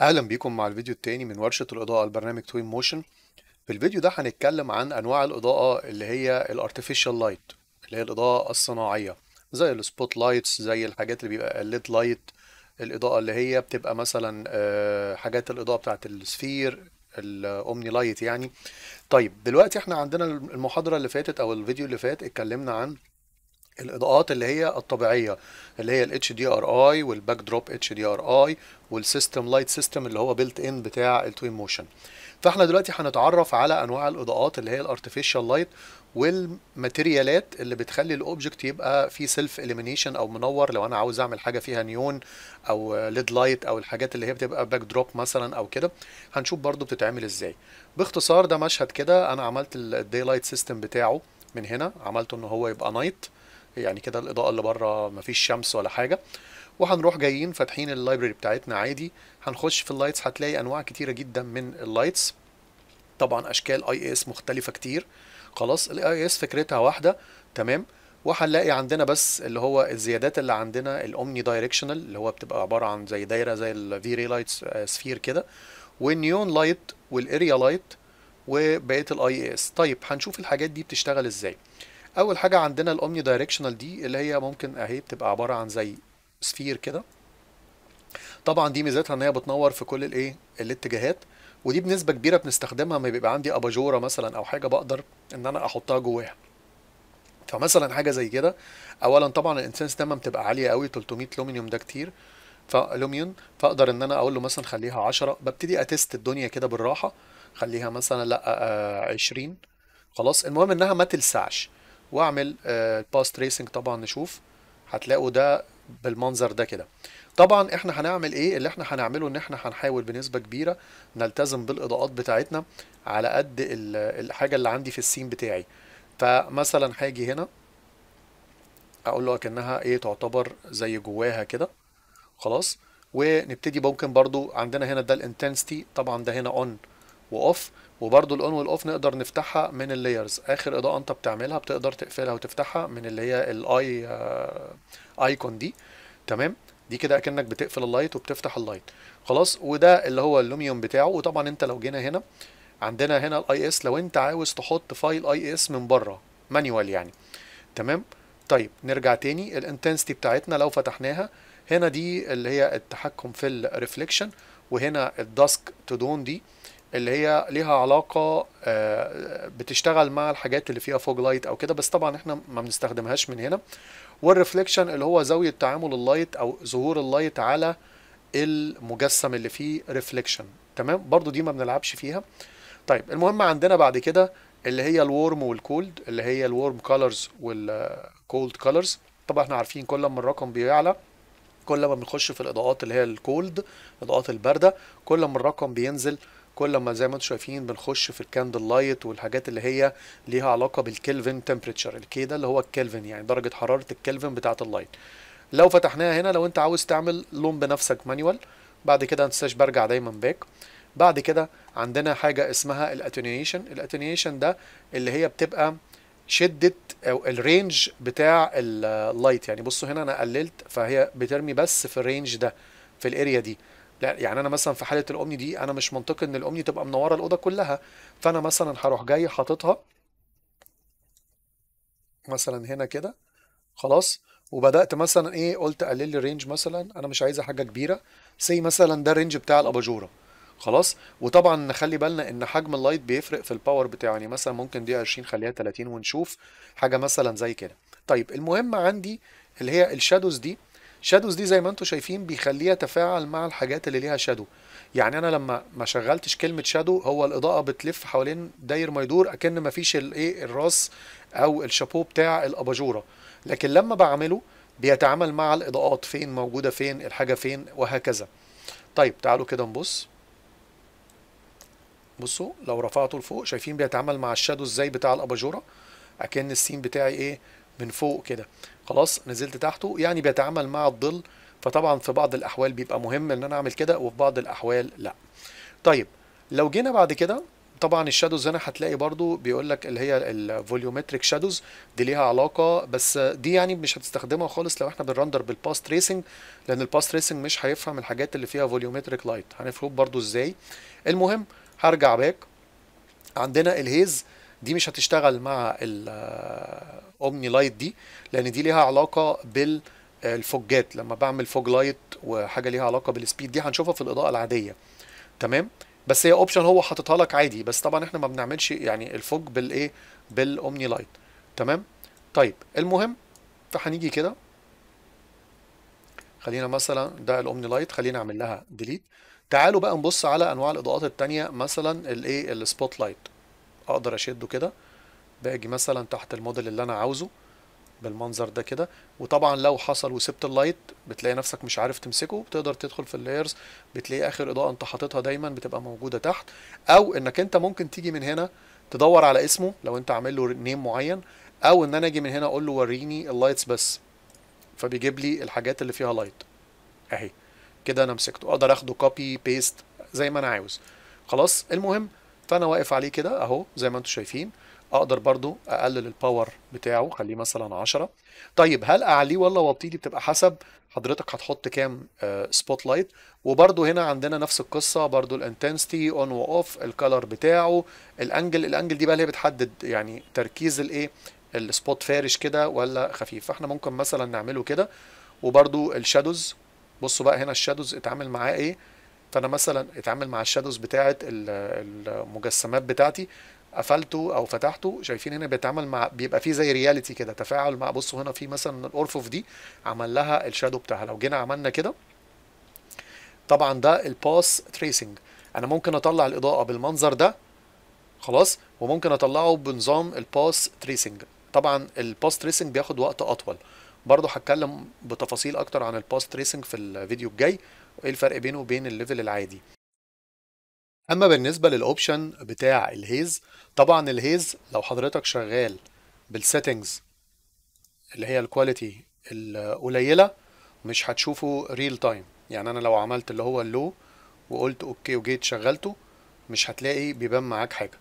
اهلا بيكم مع الفيديو التاني من ورشه الاضاءه البرنامج توين موشن في الفيديو ده هنتكلم عن انواع الاضاءه اللي هي الارتفيشال لايت اللي هي الاضاءه الصناعيه زي السبوت لايتس زي الحاجات اللي بيبقى الليد لايت الاضاءه اللي هي بتبقى مثلا آه، حاجات الاضاءه بتاعه السفير الاومني لايت يعني طيب دلوقتي احنا عندنا المحاضره اللي فاتت او الفيديو اللي فات اتكلمنا عن الاضاءات اللي هي الطبيعيه اللي هي الاتش دي ار اي والباك دروب اتش دي ار اي والسيستم لايت سيستم اللي هو بيلت ان بتاع التوين موشن فاحنا دلوقتي هنتعرف على انواع الاضاءات اللي هي الارتفيشال لايت والماتيريالات اللي بتخلي الاوبجكت يبقى فيه سيلف اليمينيشن او منور لو انا عاوز اعمل حاجه فيها نيون او ليد لايت او الحاجات اللي هي بتبقى باك دروب مثلا او كده هنشوف برضو بتتعمل ازاي باختصار ده مشهد كده انا عملت الدي لايت سيستم بتاعه من هنا عملته ان هو يبقى نايت يعني كده الاضاءه اللي بره مفيش شمس ولا حاجه وهنروح جايين فاتحين اللايبرري بتاعتنا عادي هنخش في اللايتس هتلاقي انواع كتيره جدا من اللايتس طبعا اشكال اي اس مختلفه كتير خلاص الاي اس فكرتها واحده تمام وهنلاقي عندنا بس اللي هو الزيادات اللي عندنا الاومني دايركشنال اللي هو بتبقى عباره عن زي دايره زي الفي ري لايتس سفير كده والنيون لايت والاريا لايت وبقيه الاي اس طيب هنشوف الحاجات دي بتشتغل ازاي اول حاجه عندنا الاومني دايركشنال دي اللي هي ممكن اهي بتبقى عباره عن زي سفير كده طبعا دي ميزتها ان هي بتنور في كل الايه الاتجاهات ودي بنسبه كبيره بنستخدمها لما بيبقى عندي اباجوره مثلا او حاجه بقدر ان انا احطها جواها فمثلا حاجه زي كده اولا طبعا الانسنس دايما بتبقى عاليه قوي 300 لومينيوم ده كتير فالوميون فاقدر ان انا اقول له مثلا خليها 10 ببتدي اتست الدنيا كده بالراحه خليها مثلا لا 20 آه، خلاص المهم انها ما تلسعش واعمل الباس آه، تريسنج طبعا نشوف هتلاقوا ده بالمنظر ده كده طبعا احنا هنعمل ايه اللي احنا هنعمله ان احنا هنحاول بنسبه كبيره نلتزم بالاضاءات بتاعتنا على قد الحاجه اللي عندي في السين بتاعي فمثلا هاجي هنا اقول له اكنها ايه تعتبر زي جواها كده خلاص ونبتدي ممكن برضو عندنا هنا ده الانتنسيتي طبعا ده هنا اون واوف وبرده الاون والاوف نقدر نفتحها من اللايرز اخر اضاءه انت بتعملها بتقدر تقفلها وتفتحها من اللي هي الاي ايكون آه، دي تمام دي كده اكنك بتقفل اللايت وبتفتح اللايت خلاص وده اللي هو اللوميوم بتاعه وطبعا انت لو جينا هنا عندنا هنا الاي اس لو انت عاوز تحط فايل اي اس من بره مانيوال يعني تمام طيب نرجع تاني الانتنستي بتاعتنا لو فتحناها هنا دي اللي هي التحكم في الريفليكشن وهنا الداسك دون دي اللي هي ليها علاقه آه، بتشتغل مع الحاجات اللي فيها فوج لايت او كده بس طبعا احنا ما بنستخدمهاش من هنا والرفليكشن اللي هو زاويه تعامل اللايت او ظهور اللايت على المجسم اللي فيه ريفليكشن تمام برضو دي ما بنلعبش فيها طيب المهم عندنا بعد كده اللي هي الورم والكولد اللي هي الورم كولرز والكولد كولرز طبعا احنا عارفين كل ما الرقم بيعلى كل ما بنخش في الاضاءات اللي هي الكولد الاضاءات البارده كل ما الرقم بينزل كل ما زي ما انتم شايفين بنخش في الكاندل لايت والحاجات اللي هي ليها علاقه بالكلفن تمبريتشر الكي ده اللي هو الكلفن يعني درجه حراره الكلفن بتاعه اللايت لو فتحناها هنا لو انت عاوز تعمل لون بنفسك مانيوال بعد كده ما برجع دايما باك بعد كده عندنا حاجه اسمها الاتونيشن الاتونيشن ده اللي هي بتبقى شده او الرينج بتاع اللايت يعني بصوا هنا انا قللت فهي بترمي بس في الرينج ده في الاريا دي لا يعني انا مثلا في حاله الامني دي انا مش منطقي ان الامني تبقى منوره الاوضه كلها فانا مثلا هروح جاي حاططها مثلا هنا كده خلاص وبدات مثلا ايه قلت اقلل لي الرينج مثلا انا مش عايزه حاجه كبيره سي مثلا ده الرينج بتاع الاباجوره خلاص وطبعا نخلي بالنا ان حجم اللايت بيفرق في الباور بتاعه يعني مثلا ممكن دي 20 خليها 30 ونشوف حاجه مثلا زي كده طيب المهم عندي اللي هي الشادوز دي شادوز دي زي ما انتم شايفين بيخليه يتفاعل مع الحاجات اللي ليها شادو يعني انا لما ما شغلتش كلمه شادو هو الاضاءه بتلف حوالين داير ما يدور اكن ما فيش الايه الراس او الشابو بتاع الاباجوره لكن لما بعمله بيتعامل مع الاضاءات فين موجوده فين الحاجه فين وهكذا طيب تعالوا كده نبص بصوا لو رفعته لفوق شايفين بيتعامل مع الشادو ازاي بتاع الاباجوره اكن السين بتاعي ايه من فوق كده خلاص نزلت تحته يعني بيتعامل مع الظل فطبعا في بعض الاحوال بيبقى مهم ان انا اعمل كده وفي بعض الاحوال لا طيب لو جينا بعد كده طبعا الشادوز هنا هتلاقي برضو بيقول لك اللي هي الفوليومتريك شادوز دي ليها علاقه بس دي يعني مش هتستخدمها خالص لو احنا بنرندر بالباست تريسنج لان الباست تريسنج مش هيفهم الحاجات اللي فيها فوليومتريك لايت هنفهم برضو ازاي المهم هرجع باك عندنا الهيز دي مش هتشتغل مع الاومني لايت دي لان دي ليها علاقه بال الفوجات لما بعمل فوج لايت وحاجه ليها علاقه بالسبيد دي هنشوفها في الاضاءه العاديه تمام بس هي اوبشن هو حاططها لك عادي بس طبعا احنا ما بنعملش يعني الفوج بالايه بالاومني لايت تمام طيب المهم فهنيجي كده خلينا مثلا ده الاومني لايت خلينا اعمل لها ديليت تعالوا بقى نبص على انواع الاضاءات التانية مثلا الايه السبوت لايت اقدر اشده كده باجي مثلا تحت الموديل اللي انا عاوزه بالمنظر ده كده وطبعا لو حصل وسبت اللايت بتلاقي نفسك مش عارف تمسكه بتقدر تدخل في اللايرز بتلاقي اخر اضاءه انت حاططها دايما بتبقى موجوده تحت او انك انت ممكن تيجي من هنا تدور على اسمه لو انت عامل له نيم معين او ان انا اجي من هنا اقول له وريني اللايتس بس فبيجيب لي الحاجات اللي فيها لايت اهي كده انا مسكته اقدر اخده كوبي بيست زي ما انا عاوز خلاص المهم فانا واقف عليه كده اهو زي ما انتم شايفين اقدر برضو اقلل الباور بتاعه خليه مثلا 10 طيب هل اعليه ولا واطيه دي بتبقى حسب حضرتك هتحط كام سبوت آه، لايت وبرضو هنا عندنا نفس القصه برضو الانتنسيتي اون واوف الكالر بتاعه الانجل الانجل دي بقى اللي هي بتحدد يعني تركيز الايه السبوت فارش كده ولا خفيف فاحنا ممكن مثلا نعمله كده وبرضو الشادوز بصوا بقى هنا الشادوز اتعامل معاه ايه فانا مثلا اتعامل مع الشادوز بتاعه المجسمات بتاعتي قفلته او فتحته شايفين هنا بيتعامل مع بيبقى فيه زي رياليتي كده تفاعل مع بصوا هنا في مثلا الاورفوف دي عمل لها الشادو بتاعها لو جينا عملنا كده طبعا ده الباس تريسنج انا ممكن اطلع الاضاءه بالمنظر ده خلاص وممكن اطلعه بنظام الباس تريسنج طبعا الباس تريسنج بياخد وقت اطول برضه هتكلم بتفاصيل اكتر عن الباس تريسنج في الفيديو الجاي وايه الفرق بينه وبين الليفل العادي اما بالنسبه للاوبشن بتاع الهيز طبعا الهيز لو حضرتك شغال بالسيتنجز اللي هي الكواليتي القليله مش هتشوفه ريل تايم يعني انا لو عملت اللي هو اللو وقلت اوكي وجيت شغلته مش هتلاقي بيبان معاك حاجه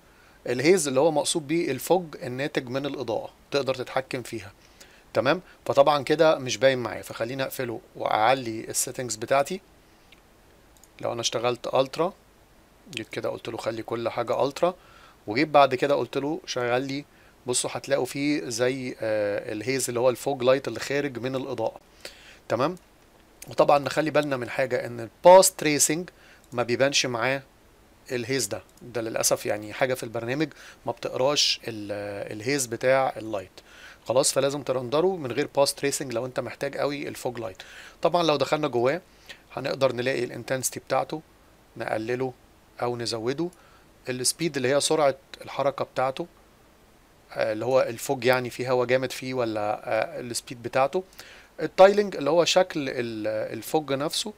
الهيز اللي هو مقصود بيه الفوج الناتج من الاضاءه تقدر تتحكم فيها تمام فطبعا كده مش باين معايا فخليني اقفله واعلي السيتنجز بتاعتي لو انا اشتغلت الترا جيت كده قلت له خلي كل حاجه الترا وجيت بعد كده قلت له شغل لي بصوا هتلاقوا فيه زي آه الهيز اللي هو الفوج لايت اللي خارج من الاضاءه تمام وطبعا نخلي بالنا من حاجه ان الباس تريسنج ما بيبانش معاه الهيز ده ده للاسف يعني حاجه في البرنامج ما بتقراش آه، الهيز بتاع اللايت خلاص فلازم ترندره من غير باس تريسنج لو انت محتاج قوي الفوج لايت طبعا لو دخلنا جواه هنقدر نلاقي الانتنسيتي بتاعته نقلله او نزوده السبيد اللي هي سرعه الحركه بتاعته آه، اللي هو الفوج يعني في هوا جامد فيه ولا آه، السبيد بتاعته التايلنج اللي هو شكل الفوج نفسه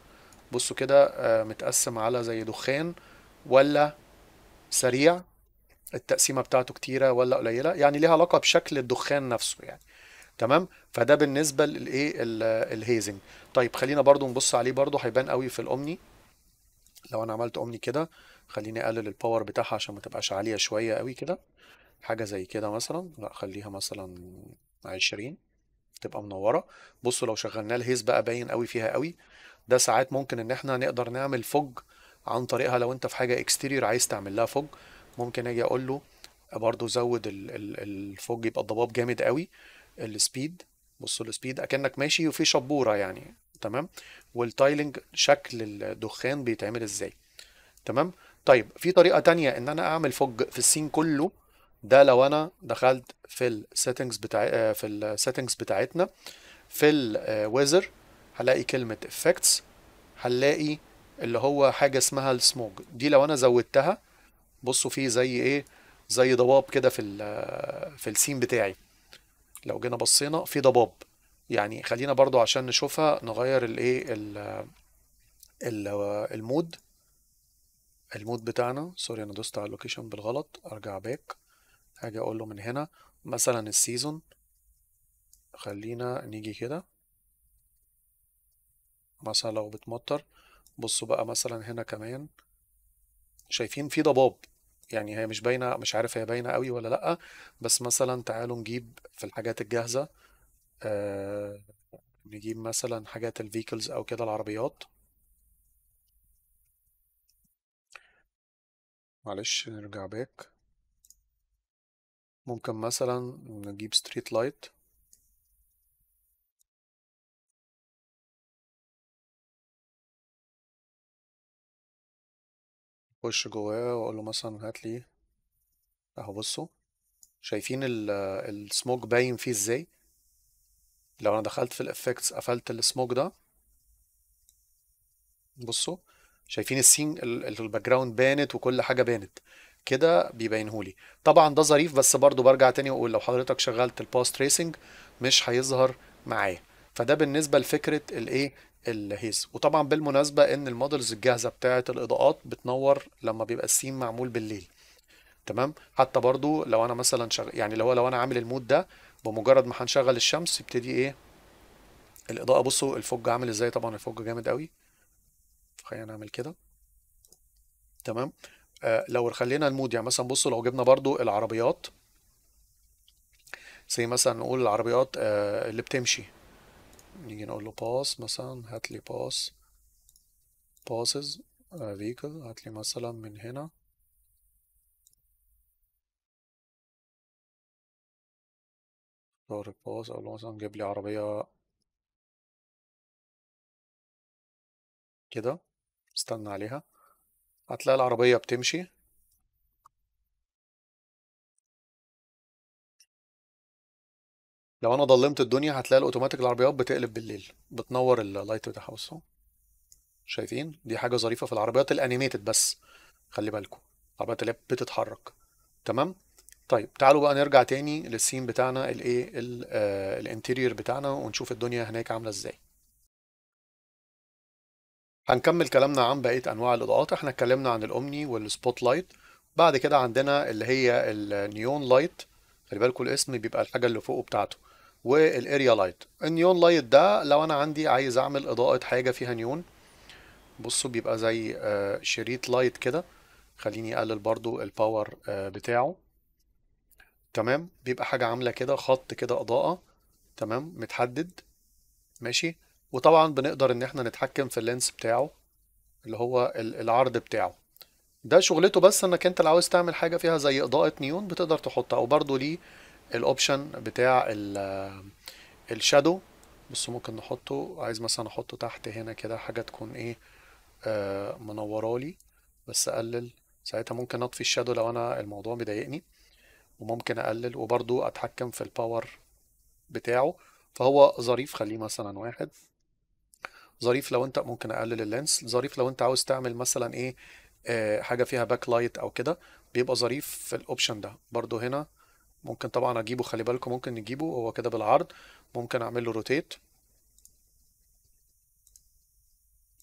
بصوا كده آه، متقسم على زي دخان ولا سريع التقسيمه بتاعته كتيره ولا قليله يعني ليها علاقه بشكل الدخان نفسه يعني تمام فده بالنسبه للايه الهيزنج طيب خلينا برضو نبص عليه برضو هيبان قوي في الاومني لو انا عملت اومني كده خليني اقلل الباور بتاعها عشان ما تبقاش عاليه شويه قوي كده حاجه زي كده مثلا لا خليها مثلا 20 تبقى منوره بصوا لو شغلنا الهيز بقى باين قوي فيها قوي ده ساعات ممكن ان احنا نقدر نعمل فوج عن طريقها لو انت في حاجه اكستيرير عايز تعمل لها فوج ممكن اجي اقول له برضه زود الفوج يبقى الضباب جامد قوي السبيد بصوا السبيد اكنك ماشي وفي شبوره يعني تمام والتايلنج شكل الدخان بيتعمل ازاي تمام طيب في طريقه تانية ان انا اعمل فوج في السين كله ده لو انا دخلت في السيتنجز بتاع آه، في السيتنجز بتاعتنا في الويزر آه، هلاقي كلمه افكتس هنلاقي اللي هو حاجه اسمها السموج دي لو انا زودتها بصوا في زي ايه زي ضباب كده في آه، في السين بتاعي لو جينا بصينا في ضباب يعني خلينا برضو عشان نشوفها نغير الايه المود المود بتاعنا سوري انا دوست على اللوكيشن بالغلط ارجع باك هاجي اقول له من هنا مثلا السيزون خلينا نيجي كده مثلا لو بتمطر بصوا بقى مثلا هنا كمان شايفين في ضباب يعني هي مش باينه مش عارف هي باينه قوي ولا لا بس مثلا تعالوا نجيب في الحاجات الجاهزه آه، نجيب مثلا حاجات الفيكلز او كده العربيات معلش نرجع باك ممكن مثلا نجيب ستريت لايت اخش جواه واقول له مثلا هات لي اهو بصوا شايفين السموك باين فيه ازاي لو انا دخلت في الافكتس قفلت السموك ده بصوا شايفين السين الباك جراوند بانت وكل حاجه بانت كده بيبينهولي طبعا ده ظريف بس برضو برجع تاني واقول لو حضرتك شغلت الباست تريسنج مش هيظهر معايا فده بالنسبه لفكره الايه الهيز وطبعا بالمناسبه ان المودلز الجاهزه بتاعه الاضاءات بتنور لما بيبقى السين معمول بالليل تمام حتى برضو لو انا مثلا شغ... يعني لو لو انا عامل المود ده بمجرد ما هنشغل الشمس يبتدي ايه الاضاءه بصوا الفوج عامل ازاي طبعا الفوج جامد قوي خلينا نعمل كده تمام آه لو خلينا المود يعني مثلا بصوا لو جبنا برضو العربيات زي مثلا نقول العربيات آه اللي بتمشي نيجي نقول له باس مثلا هات لي باس باسز فيكل آه، هات لي مثلا من هنا ضارب باص او مثلا جايب لي عربية كده استنى عليها هتلاقي العربية بتمشي لو انا ضلمت الدنيا هتلاقي الاوتوماتيك العربيات بتقلب بالليل بتنور اللايت بتاعها اهو شايفين دي حاجه ظريفه في العربيات الانيميتد بس خلي بالكم العربيات اللي بتتحرك تمام طيب تعالوا بقى نرجع تاني للسين بتاعنا الايه آه، الانتيرير بتاعنا ونشوف الدنيا هناك عامله ازاي هنكمل كلامنا عن بقيه انواع الاضاءات احنا اتكلمنا عن الاومني والسبوت لايت بعد كده عندنا اللي هي النيون لايت خلي بالكوا الاسم بيبقى الحاجه اللي فوقه بتاعته والاريا لايت النيون لايت ده لو انا عندي عايز اعمل اضاءه حاجه فيها نيون بصوا بيبقى زي آه، شريط لايت كده خليني اقلل برضو الباور آه، بتاعه تمام بيبقى حاجه عامله كده خط كده اضاءه تمام متحدد ماشي وطبعا بنقدر ان احنا نتحكم في اللينس بتاعه اللي هو العرض بتاعه ده شغلته بس انك انت لو عاوز تعمل حاجه فيها زي اضاءه نيون بتقدر تحطها وبرده ليه الاوبشن بتاع الشادو بس ممكن نحطه عايز مثلا احطه تحت هنا كده حاجه تكون ايه آه منوره لي بس اقلل ساعتها ممكن اطفي الشادو لو انا الموضوع مضايقني وممكن اقلل وبرضو اتحكم في الباور بتاعه فهو ظريف خليه مثلا واحد ظريف لو انت ممكن اقلل اللينس ظريف لو انت عاوز تعمل مثلا ايه آه حاجه فيها باك لايت او كده بيبقى ظريف في الاوبشن ده برضو هنا ممكن طبعا اجيبه خلي بالكم ممكن نجيبه هو كده بالعرض ممكن اعمل له روتيت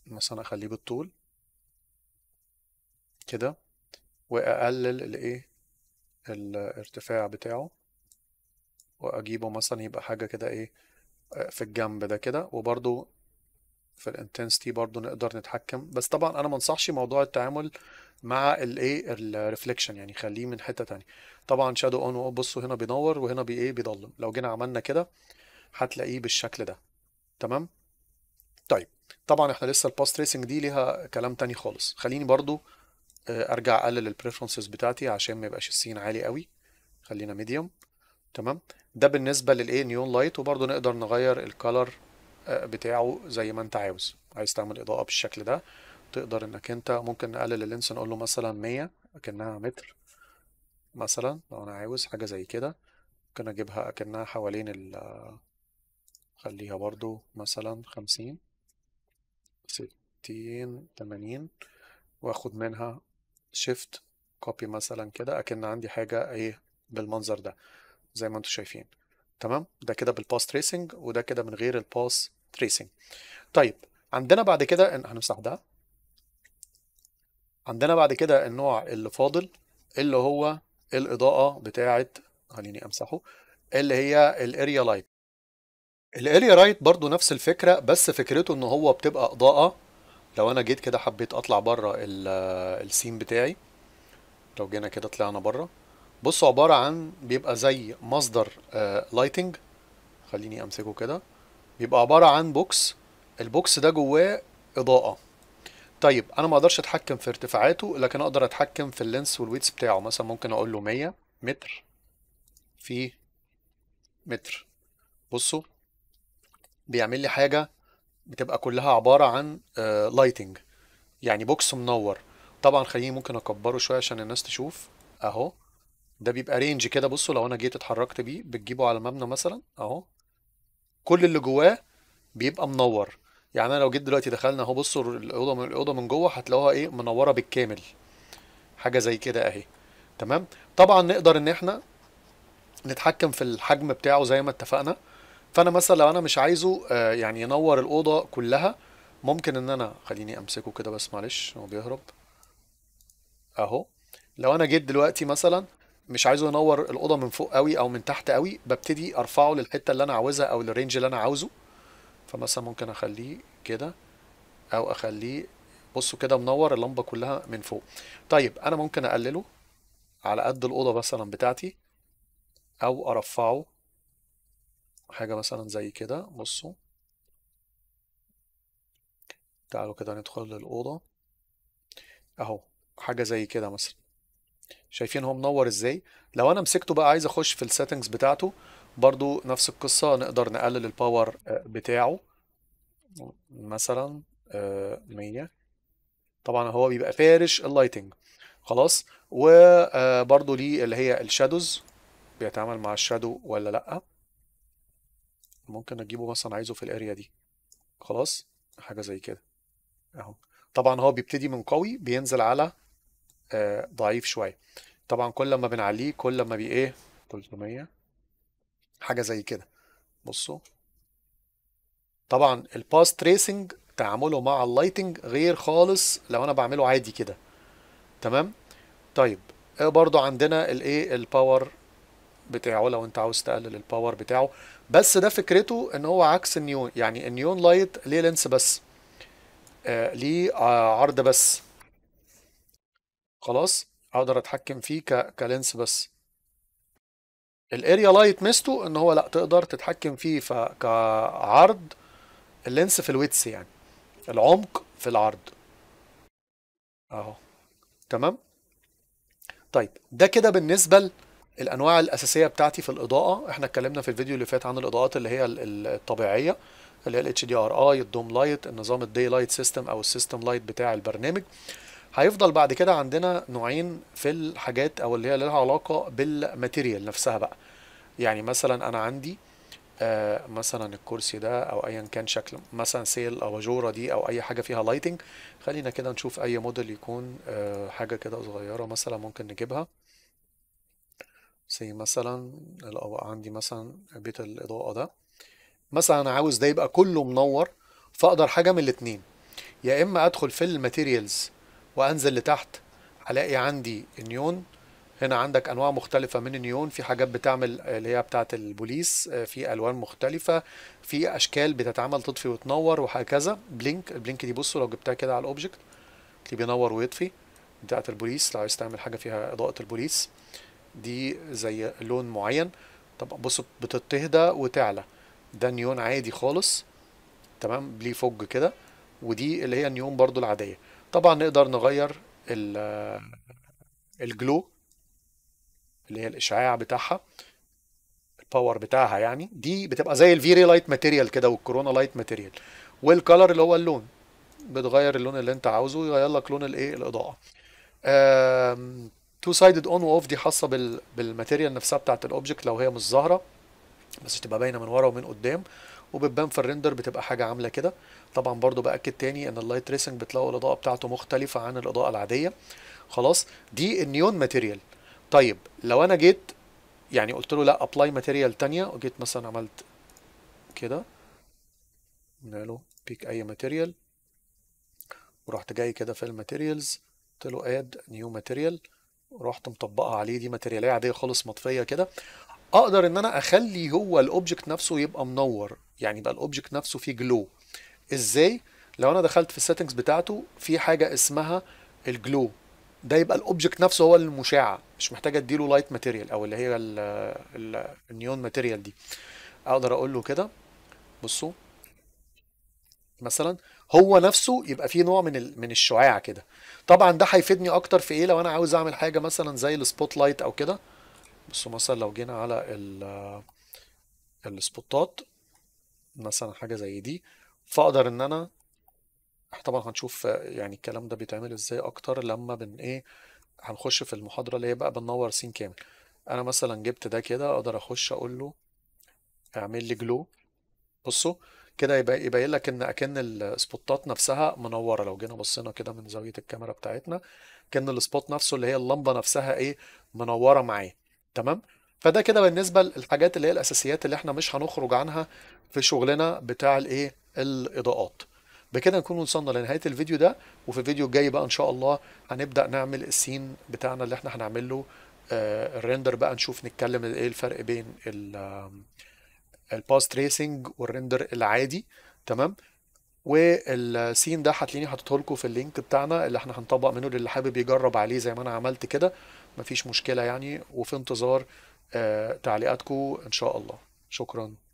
مثلا اخليه بالطول كده واقلل الايه الارتفاع بتاعه واجيبه مثلا يبقى حاجه كده ايه آه، في الجنب ده كده وبرده في الانتنسيتي برضو نقدر نتحكم بس طبعا انا ما انصحش موضوع التعامل مع الايه الريفليكشن يعني خليه من حته تانية طبعا شادو اون بصوا هنا بينور وهنا بي ايه بيضلم لو جينا عملنا كده هتلاقيه بالشكل ده تمام طيب طبعا احنا لسه الباست تريسنج دي ليها كلام تاني خالص خليني برضو ارجع اقلل البريفرنسز بتاعتي عشان ما يبقاش السين عالي قوي خلينا ميديوم تمام ده بالنسبه للايه نيون لايت وبرده نقدر نغير الكالر آه، بتاعه زي ما انت عاوز عايز تعمل اضاءه بالشكل ده تقدر انك انت ممكن نقلل اللينس نقول له مثلا 100 اكنها متر مثلا لو انا عاوز حاجه زي كده ممكن اجيبها اكنها حوالين ال خليها برضو مثلا خمسين ستين تمانين واخد منها شيفت كوبي مثلا كده اكن عندي حاجه ايه بالمنظر ده زي ما انتم شايفين تمام ده كده بالباس تريسنج وده كده من غير الباس تريسنج طيب عندنا بعد كده إن... هنمسح ده عندنا بعد كده النوع اللي فاضل اللي هو الاضاءه بتاعه خليني امسحه اللي هي الاريا لايت الاريا لايت برضو نفس الفكره بس فكرته ان هو بتبقى اضاءه لو انا جيت كده حبيت اطلع بره آه، السين بتاعي لو جينا كده طلعنا بره بصوا عباره عن بيبقى زي مصدر لايتنج آه، خليني امسكه كده بيبقى عباره عن بوكس البوكس ده جواه اضاءه طيب انا ما اقدرش اتحكم في ارتفاعاته لكن اقدر اتحكم في اللينس والويتس بتاعه مثلا ممكن اقول له 100 متر في متر بصوا بيعمل لي حاجه بتبقى كلها عباره عن لايتنج آه، يعني بوكس منور طبعا خليني ممكن اكبره شويه عشان الناس تشوف اهو ده بيبقى رينج كده بصوا لو انا جيت اتحركت بيه بتجيبه على مبنى مثلا اهو كل اللي جواه بيبقى منور يعني انا لو جيت دلوقتي دخلنا اهو بصوا الاوضه من الاوضه من جوه هتلاقوها ايه منوره بالكامل حاجه زي كده اهي تمام طبعا نقدر ان احنا نتحكم في الحجم بتاعه زي ما اتفقنا فانا مثلا لو انا مش عايزه آه، يعني ينور الاوضه كلها ممكن ان انا خليني امسكه كده بس معلش هو بيهرب اهو لو انا جيت دلوقتي مثلا مش عايزه ينور الاوضه من فوق قوي او من تحت قوي ببتدي ارفعه للحته اللي انا عاوزها او للرينج اللي انا عاوزه فمثلا ممكن اخليه كده او اخليه بصوا كده منور اللمبه كلها من فوق طيب انا ممكن اقلله على قد الاوضه مثلا بتاعتي او ارفعه حاجة مثلا زي كده بصوا تعالوا كده ندخل للأوضة أهو حاجة زي كده مثلا شايفين هو منور ازاي لو انا مسكته بقى عايز اخش في السيتنجز بتاعته برضو نفس القصة نقدر نقلل الباور آه، بتاعه مثلا 100 آه، طبعا هو بيبقى فارش اللايتنج خلاص وبرضو آه، ليه اللي هي الشادوز بيتعامل مع الشادو ولا لا ممكن اجيبه مثلا عايزه في الاريا دي خلاص حاجه زي كده اهو طبعا هو بيبتدي من قوي بينزل على آه ضعيف شويه طبعا كل ما بنعليه كل ما بي ايه 300 حاجه زي كده بصوا طبعا الباس تريسنج تعامله مع اللايتنج غير خالص لو انا بعمله عادي كده تمام طيب آه، برضو عندنا الايه الباور بتاعه لو انت عاوز تقلل الباور بتاعه بس ده فكرته ان هو عكس النيون يعني النيون لايت ليه لينس بس آه ليه آه، عرض بس خلاص اقدر اتحكم فيه ك... كلينس بس الاريا لايت ميزته ان هو لا تقدر تتحكم فيه ف... كعرض اللينس في الويتس يعني العمق في العرض اهو تمام طيب ده كده بالنسبه الانواع الاساسيه بتاعتي في الاضاءه احنا اتكلمنا في الفيديو اللي فات عن الاضاءات اللي هي الطبيعيه اللي هي الاتش دي ار اي الدوم لايت النظام الدي لايت سيستم او السيستم لايت بتاع البرنامج هيفضل بعد كده عندنا نوعين في الحاجات او اللي هي لها علاقه بالماتيريال نفسها بقى يعني مثلا انا عندي آه مثلا الكرسي ده او ايا كان شكله مثلا سيل او جوره دي او اي حاجه فيها لايتنج خلينا كده نشوف اي موديل يكون آه حاجه كده صغيره مثلا ممكن نجيبها زي مثلا لو عندي مثلا بيت الاضاءه ده مثلا انا عاوز ده يبقى كله منور فاقدر حاجه من الاثنين يا اما ادخل في الماتيريالز وانزل لتحت الاقي عندي النيون هنا عندك انواع مختلفه من النيون في حاجات بتعمل اللي هي بتاعه البوليس في الوان مختلفه في اشكال بتتعمل تطفي وتنور وهكذا بلينك البلينك دي بصوا لو جبتها كده على الاوبجكت اللي بينور ويطفي بتاعه البوليس لو عايز تعمل حاجه فيها اضاءه البوليس دي زي لون معين طب بص بتتهدى وتعلى ده نيون عادي خالص تمام ليه فوج كده ودي اللي هي النيون برضو العاديه طبعا نقدر نغير الجلو اللي هي الاشعاع بتاعها الباور بتاعها يعني دي بتبقى زي الفيري لايت ماتيريال كده والكورونا لايت ماتيريال والكالر اللي هو اللون بتغير اللون اللي انت عاوزه يغير لك لون الايه الاضاءه آم تو سايدد اون واوف دي خاصه بال بالماتيريال نفسها بتاعه الاوبجكت لو هي مش ظاهره بس تبقى باينه من ورا ومن قدام وبتبان في الريندر بتبقى حاجه عامله كده طبعا برضو باكد تاني ان اللايت تريسنج بتلاقوا الاضاءه بتاعته مختلفه عن الاضاءه العاديه خلاص دي النيون ماتيريال طيب لو انا جيت يعني قلت له لا ابلاي ماتيريال تانية وجيت مثلا عملت كده قلنا له بيك اي ماتيريال ورحت جاي كده في الماتيريالز قلت له اد نيو ماتيريال رحت مطبقها عليه دي ماترياليه عاديه خالص مطفيه كده اقدر ان انا اخلي هو الاوبجكت نفسه يبقى منور يعني يبقى الاوبجكت نفسه فيه جلو ازاي لو انا دخلت في السيتنجز بتاعته في حاجه اسمها الجلو ده يبقى الاوبجكت نفسه هو المشع مش محتاج اديله لايت ماتيريال او اللي هي النيون ماتيريال دي اقدر اقول له كده بصوا مثلا هو نفسه يبقى فيه نوع من من الشعاع كده طبعا ده هيفيدني اكتر في ايه لو انا عاوز اعمل حاجه مثلا زي السبوت لايت او كده بصوا مثلا لو جينا على ال السبوتات مثلا حاجه زي دي فاقدر ان انا طبعا هنشوف يعني الكلام ده بيتعمل ازاي اكتر لما بن ايه هنخش في المحاضره اللي هي بقى بننور سين كامل انا مثلا جبت ده كده اقدر اخش اقول له اعمل لي جلو بصوا كده يبقى يبين لك ان اكن السبوتات نفسها منوره لو جينا بصينا كده من زاويه الكاميرا بتاعتنا كان السبوت نفسه اللي هي اللمبه نفسها ايه منوره معاه تمام فده كده بالنسبه للحاجات اللي هي الاساسيات اللي احنا مش هنخرج عنها في شغلنا بتاع الايه الاضاءات بكده نكون وصلنا لنهايه الفيديو ده وفي الفيديو الجاي بقى ان شاء الله هنبدا نعمل السين بتاعنا اللي احنا هنعمله آه، الريندر بقى نشوف نتكلم ايه الفرق بين ال الباس تريسنج والريندر العادي تمام والسين ده هتلاقيني حاططه لكم في اللينك بتاعنا اللي احنا هنطبق منه للي حابب يجرب عليه زي ما انا عملت كده مفيش مشكله يعني وفي انتظار آه، تعليقاتكم ان شاء الله شكرا